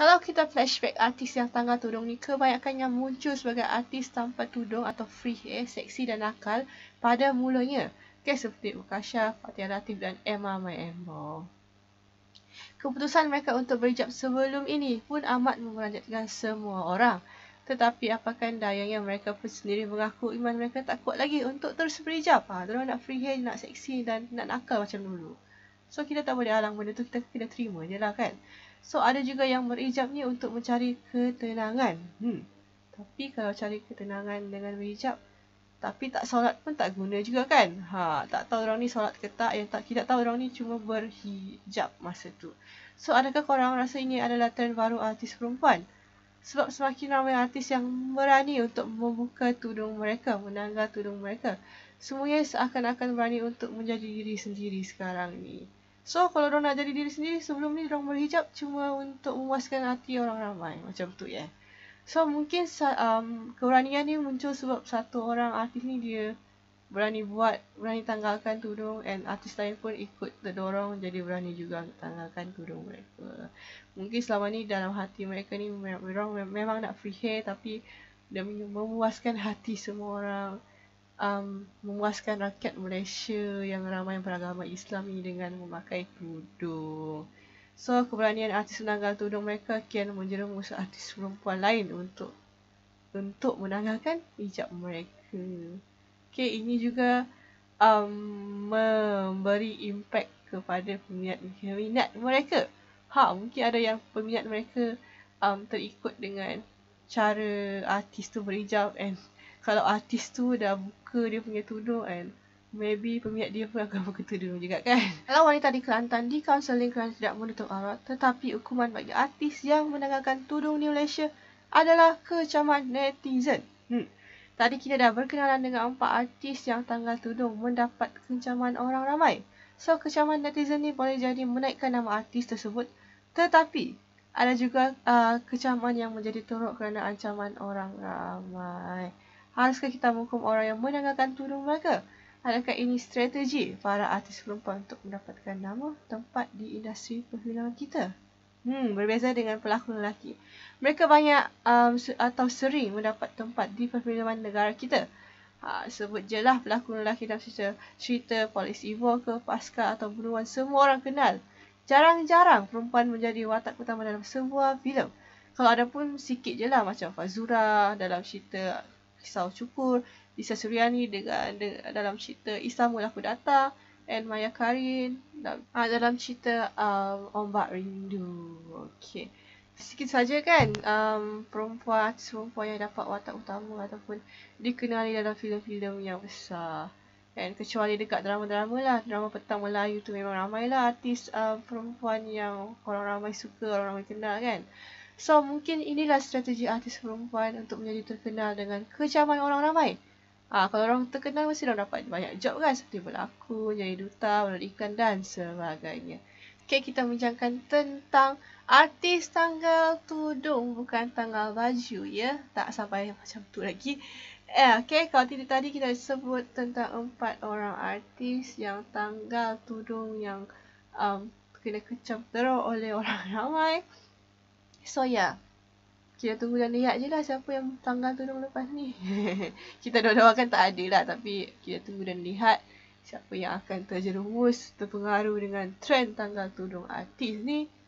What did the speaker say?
Kalau kita flashback artis yang tangga tudung ni, kebanyakan yang muncul sebagai artis tanpa tudung atau free hair, eh, seksi dan nakal pada mulanya. Okay, seperti Ukasha, Fatia Latif dan Emma Maembo. Keputusan mereka untuk berhijab sebelum ini pun amat memperanjatkan semua orang. Tetapi apakah daya yang mereka pun sendiri mengaku iman mereka tak kuat lagi untuk terus berhijab? Ha, ah, mereka nak free hair, nak seksi dan nak nakal macam dulu. So, kita tak boleh alang benda tu, kita kena terima je lah kan. So ada juga yang berhijab ni untuk mencari ketenangan. Hmm. Tapi kalau cari ketenangan dengan berhijab tapi tak solat pun tak guna juga kan. Ha, tak tahu orang ni solat ke tak. Yang tak tidak tahu orang ni cuma berhijab masa tu. So adakah korang rasa ini adalah trend baru artis perempuan? Sebab semakin ramai artis yang berani untuk membuka tudung mereka, menanggal tudung mereka. Semuanya seakan-akan berani untuk menjadi diri sendiri sekarang ni. So kalau orang nak jadi diri sendiri sebelum ni orang berhijab cuma untuk memuaskan hati orang ramai macam tu ya. So mungkin um, keberanian ni muncul sebab satu orang artis ni dia berani buat, berani tanggalkan tudung and artis lain pun ikut terdorong jadi berani juga tanggalkan tudung mereka. Mungkin selama ni dalam hati mereka ni memang, memang nak free hair tapi demi memuaskan hati semua orang um, memuaskan rakyat Malaysia yang ramai yang beragama Islam ini dengan memakai tudung. So, keberanian artis menanggal tudung mereka kian menjerumus artis perempuan lain untuk untuk menanggalkan hijab mereka. Okay, ini juga um, memberi impak kepada peminat-peminat mereka. Ha, mungkin ada yang peminat mereka um, terikut dengan cara artis tu berhijab and kalau artis tu dah buka dia punya tudung kan Maybe peminat dia pun akan buka tudung juga kan Kalau wanita di Kelantan di kaunseling kerana tidak menutup aurat Tetapi hukuman bagi artis yang menanggalkan tudung di Malaysia adalah kecaman netizen hmm. Tadi kita dah berkenalan dengan empat artis yang tanggal tudung mendapat kecaman orang ramai So kecaman netizen ni boleh jadi menaikkan nama artis tersebut Tetapi ada juga uh, kecaman yang menjadi teruk kerana ancaman orang ramai. Haruskah kita menghukum orang yang menanggalkan tudung mereka? Adakah ini strategi para artis perempuan untuk mendapatkan nama tempat di industri perfilman kita? Hmm, berbeza dengan pelakon lelaki. Mereka banyak um, atau sering mendapat tempat di perfilman negara kita. Ha, sebut je lah pelakon lelaki dalam cerita, cerita polis Evo ke Pascal atau Bruan semua orang kenal. Jarang-jarang perempuan menjadi watak utama dalam sebuah filem. Kalau ada pun sikit je lah macam Fazura dalam cerita kisah syukur, Lisa Suryani dengan de, dalam cerita Isamu datang and Maya Karin dalam, uh, dalam cerita um, Ombak Rindu. okey Sikit saja kan um, perempuan perempuan yang dapat watak utama ataupun dikenali dalam filem-filem yang besar. dan kecuali dekat drama-drama lah. Drama petang Melayu tu memang ramailah artis um, perempuan yang orang ramai suka, orang ramai kenal kan. So mungkin inilah strategi artis perempuan untuk menjadi terkenal dengan kecaman orang ramai. Ah, kalau orang terkenal mesti orang dapat banyak job kan seperti berlakon, jadi duta, menonton ikan dan sebagainya. Okay, kita bincangkan tentang artis tanggal tudung bukan tanggal baju ya. Tak sampai macam tu lagi. Eh, okay, kalau tadi, tadi kita sebut tentang empat orang artis yang tanggal tudung yang um, kena kecam teruk oleh orang ramai. So yeah Kita tunggu dan lihat je lah siapa yang tanggal turun lepas ni Kita doa-doakan tak ada lah Tapi kita tunggu dan lihat Siapa yang akan terjerumus Terpengaruh dengan trend tanggal turun artis ni